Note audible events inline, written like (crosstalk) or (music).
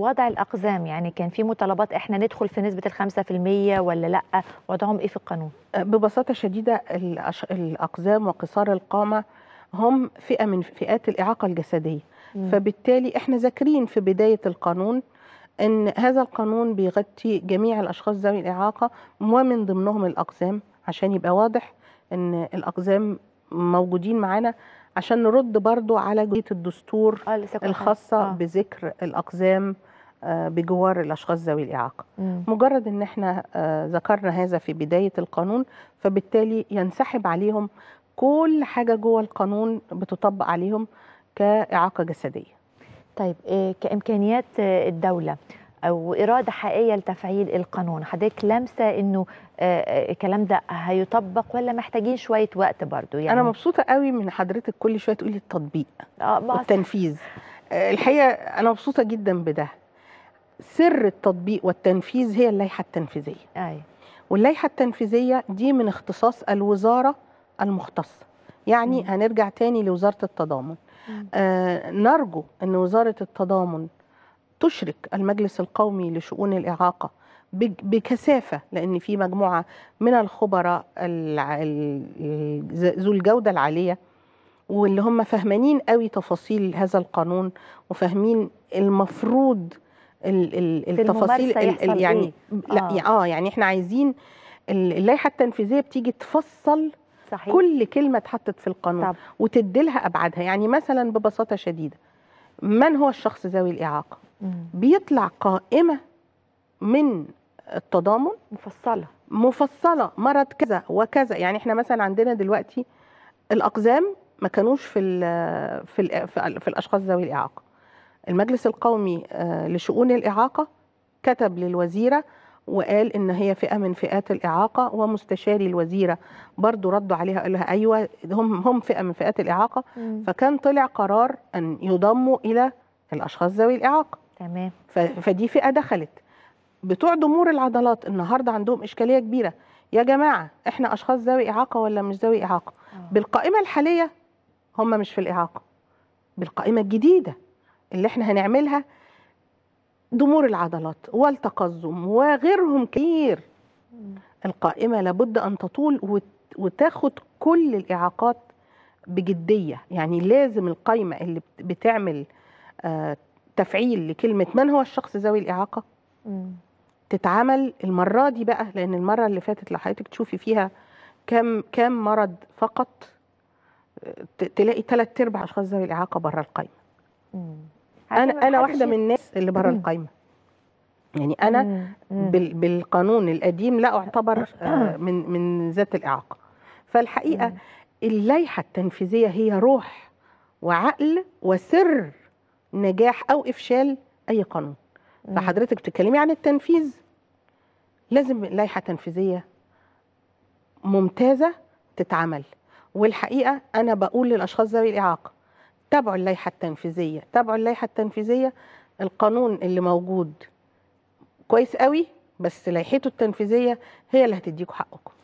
وضع الاقزام يعني كان في مطالبات احنا ندخل في نسبه الخمسة في المية ولا لا وضعهم ايه في القانون أه، ببساطه شديده الاقزام وقصار القامه هم فئه من فئات الاعاقه الجسديه م. فبالتالي احنا ذاكرين في بدايه القانون ان هذا القانون بيغطي جميع الاشخاص ذوي الاعاقه ومن ضمنهم الاقزام عشان يبقى واضح ان الاقزام موجودين معانا عشان نرد برضو على جزئيه الدستور آه، الخاصه آه. بذكر الاقزام آه، بجوار الاشخاص ذوي الاعاقه مم. مجرد ان احنا آه، ذكرنا هذا في بدايه القانون فبالتالي ينسحب عليهم كل حاجه جوه القانون بتطبق عليهم كاعاقه جسديه طيب آه، كامكانيات الدوله او اراده حقيقيه لتفعيل القانون حضرتك لمسه انه الكلام ده هيطبق ولا محتاجين شويه وقت برضو يعني انا مبسوطه قوي من حضرتك كل شويه تقولي التطبيق آه التنفيذ الحقيقه انا مبسوطه جدا بده سر التطبيق والتنفيذ هي اللائحه التنفيذيه ايوه واللائحه التنفيذيه دي من اختصاص الوزاره المختصه يعني مم. هنرجع تاني لوزاره التضامن آه نرجو ان وزاره التضامن تشرك المجلس القومي لشؤون الاعاقه بكثافه لان في مجموعه من الخبراء ذو الجوده العاليه واللي هم فهمانين قوي تفاصيل هذا القانون وفاهمين المفروض التفاصيل ال يعني إيه؟ لا آه. اه يعني احنا عايزين اللائحه التنفيذيه بتيجي تفصل صحيح. كل كلمه اتحطت في القانون طب. لها ابعادها يعني مثلا ببساطه شديده من هو الشخص ذوي الاعاقه مم. بيطلع قائمه من التضامن مفصله مفصله مرض كذا وكذا يعني احنا مثلا عندنا دلوقتي الاقزام ما كانوش في الـ في الـ في, الـ في الاشخاص ذوي الاعاقه المجلس القومي آه، لشؤون الإعاقة كتب للوزيرة وقال ان هي فئه من فئات الاعاقه ومستشاري الوزيره برضو ردوا عليها قال لها ايوه هم هم فئه من فئات الاعاقه م. فكان طلع قرار ان يضموا الى الاشخاص ذوي الاعاقه تمام فدي فئه دخلت بتوع ضمور العضلات النهارده عندهم اشكاليه كبيره يا جماعه احنا اشخاص ذوي اعاقه ولا مش ذوي اعاقه أوه. بالقائمه الحاليه هم مش في الاعاقه بالقائمه الجديده اللي احنا هنعملها ضمور العضلات والتقزم وغيرهم كتير القائمة لابد أن تطول وتاخد كل الإعاقات بجدية يعني لازم القائمة اللي بتعمل آه، تفعيل لكلمة من هو الشخص ذوي الإعاقة تتعمل المرة دي بقى لأن المرة اللي فاتت لو حضرتك تشوفي فيها كم كم مرض فقط آه، تلاقي ثلاث أرباع أشخاص ذوي الإعاقة بره القائمة انا انا واحده من الناس اللي بره القايمه يعني انا بالقانون القديم لا اعتبر (coughs) آه، من من ذات الاعاقه فالحقيقه اللائحه التنفيذيه هي روح وعقل وسر نجاح او افشال اي قانون فحضرتك بتتكلمي عن التنفيذ لازم لائحه تنفيذيه ممتازه تتعمل والحقيقه انا بقول للاشخاص ذوي الاعاقه تابعوا اللائحه التنفيذيه تابعوا اللائحه التنفيذيه القانون اللي موجود كويس قوي بس لائحته التنفيذيه هي اللي هتديكوا حقكم